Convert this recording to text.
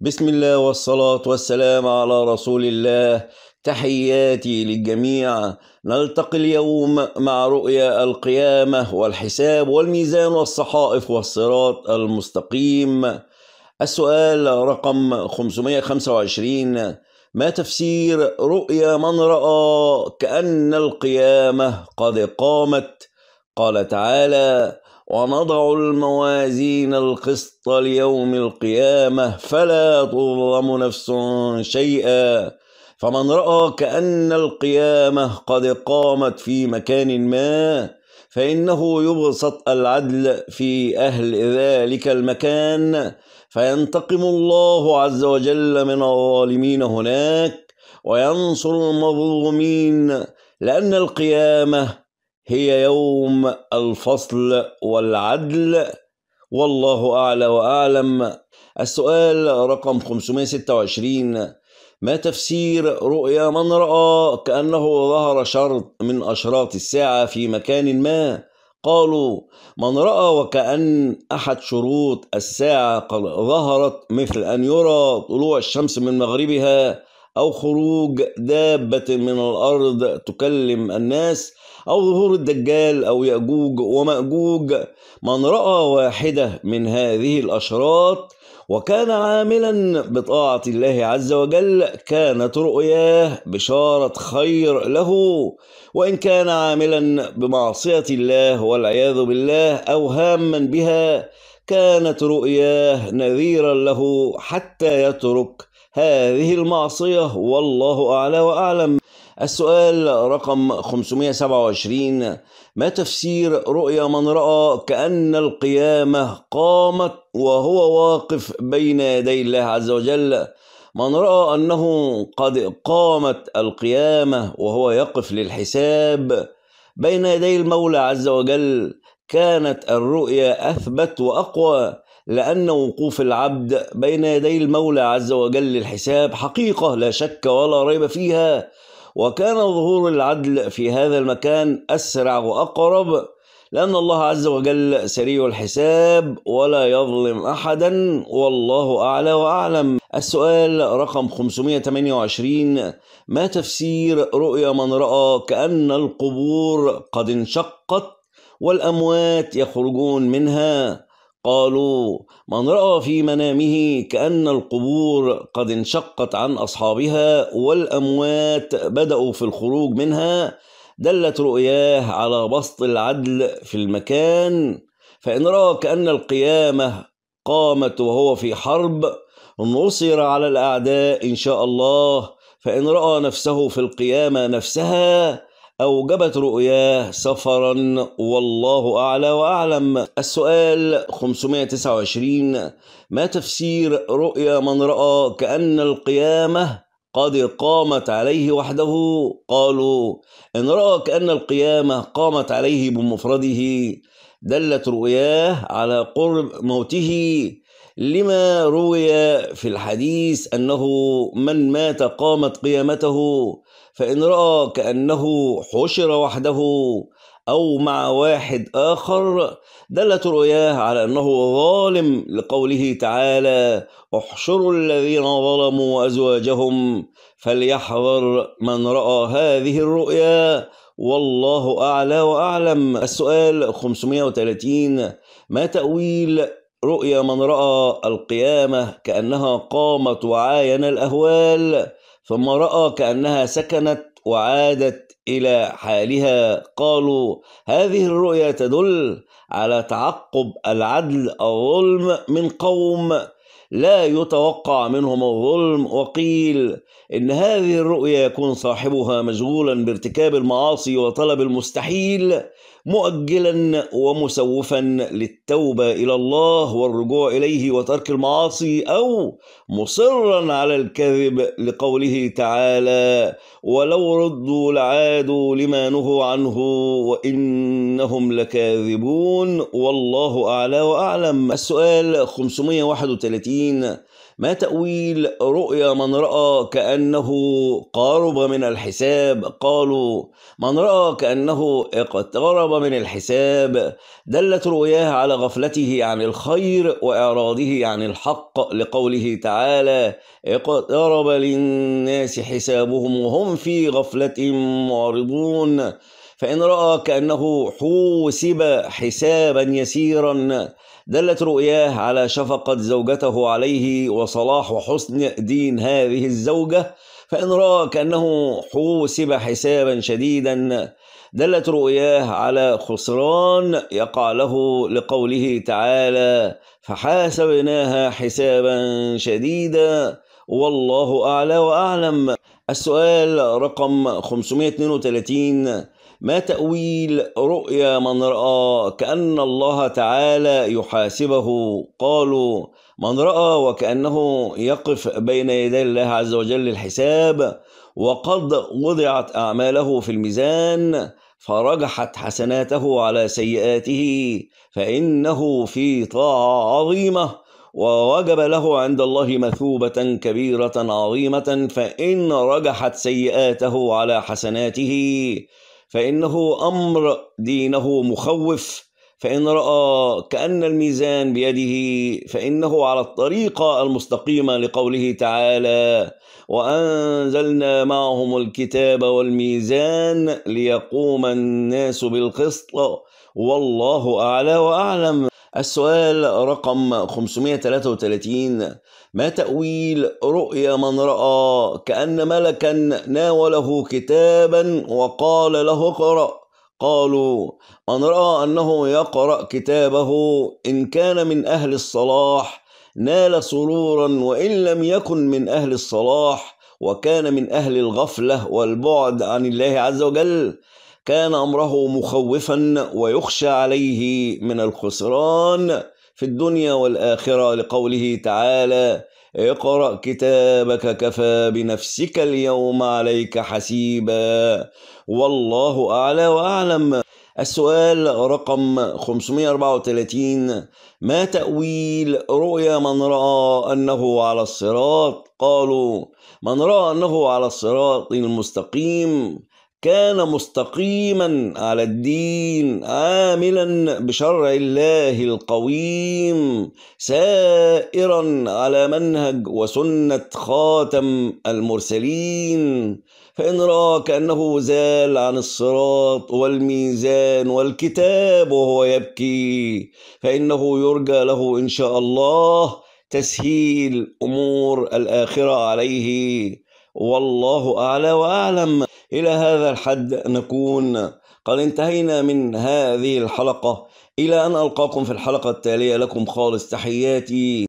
بسم الله والصلاة والسلام على رسول الله تحياتي للجميع نلتقي اليوم مع رؤيا القيامة والحساب والميزان والصحائف والصراط المستقيم السؤال رقم 525 ما تفسير رؤيا من رأى كأن القيامة قد قامت قال تعالى ونضع الموازين القسط ليوم القيامة فلا تظلم نفس شيئا فمن رأى كأن القيامة قد قامت في مكان ما فإنه يبسط العدل في أهل ذلك المكان فينتقم الله عز وجل من الظالمين هناك وينصر المظلومين لأن القيامة هي يوم الفصل والعدل والله أعلى وأعلم السؤال رقم 526 ما تفسير رؤيا من رأى كأنه ظهر شرط من أشراط الساعة في مكان ما قالوا من رأى وكأن أحد شروط الساعة قد ظهرت مثل أن يرى طلوع الشمس من مغربها أو خروج دابة من الأرض تكلم الناس أو ظهور الدجال أو يأجوج ومأجوج من رأى واحدة من هذه الأشراط وكان عاملا بطاعة الله عز وجل كانت رؤياه بشارة خير له وإن كان عاملا بمعصية الله والعياذ بالله أو هاما بها كانت رؤياه نذيرا له حتى يترك هذه المعصية والله أعلى وأعلم السؤال رقم 527 ما تفسير رؤيا من رأى كأن القيامة قامت وهو واقف بين يدي الله عز وجل من رأى أنه قد قامت القيامة وهو يقف للحساب بين يدي المولى عز وجل كانت الرؤيا أثبت وأقوى لأن وقوف العبد بين يدي المولى عز وجل للحساب حقيقة لا شك ولا ريب فيها وكان ظهور العدل في هذا المكان أسرع وأقرب لأن الله عز وجل سريع الحساب ولا يظلم أحدا والله أعلى وأعلم السؤال رقم 528 ما تفسير رؤيا من رأى كأن القبور قد انشقت والأموات يخرجون منها قالوا من رأى في منامه كأن القبور قد انشقت عن أصحابها والأموات بدأوا في الخروج منها دلت رؤياه على بسط العدل في المكان فإن رأى كأن القيامة قامت وهو في حرب نصر على الأعداء إن شاء الله فإن رأى نفسه في القيامة نفسها أوجبت رؤياه سفرا والله أعلى وأعلم السؤال 529 ما تفسير رؤيا من رأى كأن القيامة قد قامت عليه وحده قالوا إن رأى كأن القيامة قامت عليه بمفرده دلت رؤياه على قرب موته لما روي في الحديث أنه من مات قامت قيامته فإن رأى كأنه حشر وحده أو مع واحد آخر دلت رؤياه على أنه ظالم لقوله تعالى احشروا الذين ظلموا أزواجهم فليحذر من رأى هذه الرؤيا والله أعلى وأعلم السؤال 530 ما تأويل رؤيا من رأى القيامة كأنها قامت وعاين الأهوال ثم رأى كأنها سكنت وعادت إلى حالها قالوا هذه الرؤيا تدل على تعقب العدل الظلم من قوم لا يتوقع منهم الظلم وقيل إن هذه الرؤيا يكون صاحبها مشغولا بارتكاب المعاصي وطلب المستحيل مؤجلا ومسوفا للتوبه الى الله والرجوع اليه وترك المعاصي او مصرا على الكذب لقوله تعالى ولو ردوا لعادوا لما نهوا عنه وانهم لكاذبون والله اعلى واعلم السؤال 531 ما تأويل رؤيا من رأى كأنه قارب من الحساب قالوا من رأى كأنه اقترب من الحساب دلت رؤياه على غفلته عن الخير وإعراضه عن الحق لقوله تعالى اقترب للناس حسابهم وهم في غفلة معرضون فإن رأى كأنه حوسب حسابا يسيرا دلت رؤياه على شفقة زوجته عليه وصلاح وحسن دين هذه الزوجة فإن رأى كأنه حوسب حسابا شديدا دلت رؤياه على خسران يقع له لقوله تعالى فحاسبناها حسابا شديدا والله أعلى وأعلم السؤال رقم 532 ما تأويل رؤيا من رأى كأن الله تعالى يحاسبه قالوا من رأى وكأنه يقف بين يدي الله عز وجل الحساب وقد وضعت أعماله في الميزان فرجحت حسناته على سيئاته فإنه في طاعة عظيمة ووجب له عند الله مثوبة كبيرة عظيمة فإن رجحت سيئاته على حسناته فإنه أمر دينه مخوف فإن رأى كأن الميزان بيده فإنه على الطريقة المستقيمة لقوله تعالى وأنزلنا معهم الكتاب والميزان ليقوم الناس بالقسط والله أعلى وأعلم السؤال رقم 533 ما تأويل رؤيا من رأى كأن ملكا ناوله كتابا وقال له اقرأ قالوا من رأى أنه يقرأ كتابه إن كان من أهل الصلاح نال سرورا وإن لم يكن من أهل الصلاح وكان من أهل الغفلة والبعد عن الله عز وجل كان أمره مخوفا ويخشى عليه من الخسران في الدنيا والآخرة لقوله تعالى اقرأ كتابك كفى بنفسك اليوم عليك حسيبا والله أعلى وأعلم السؤال رقم 534 ما تأويل رؤيا من رأى أنه على الصراط قالوا من رأى أنه على الصراط المستقيم كان مستقيما على الدين عاملا بشرع الله القويم سائرا على منهج وسنه خاتم المرسلين فان راى كانه زال عن الصراط والميزان والكتاب وهو يبكي فانه يرجى له ان شاء الله تسهيل امور الاخره عليه والله اعلى واعلم إلى هذا الحد نكون قد انتهينا من هذه الحلقة إلى أن ألقاكم في الحلقة التالية لكم خالص تحياتي